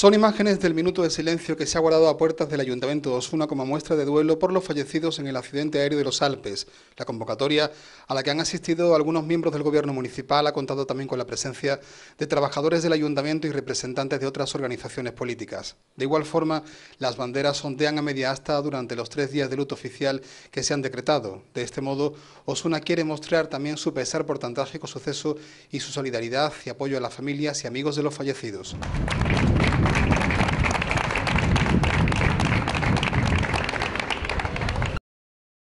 Son imágenes del minuto de silencio que se ha guardado a puertas del Ayuntamiento de Osuna como muestra de duelo por los fallecidos en el accidente aéreo de los Alpes. La convocatoria a la que han asistido algunos miembros del Gobierno Municipal ha contado también con la presencia de trabajadores del Ayuntamiento y representantes de otras organizaciones políticas. De igual forma, las banderas sondean a media asta durante los tres días de luto oficial que se han decretado. De este modo, Osuna quiere mostrar también su pesar por tan trágico suceso y su solidaridad y apoyo a las familias y amigos de los fallecidos.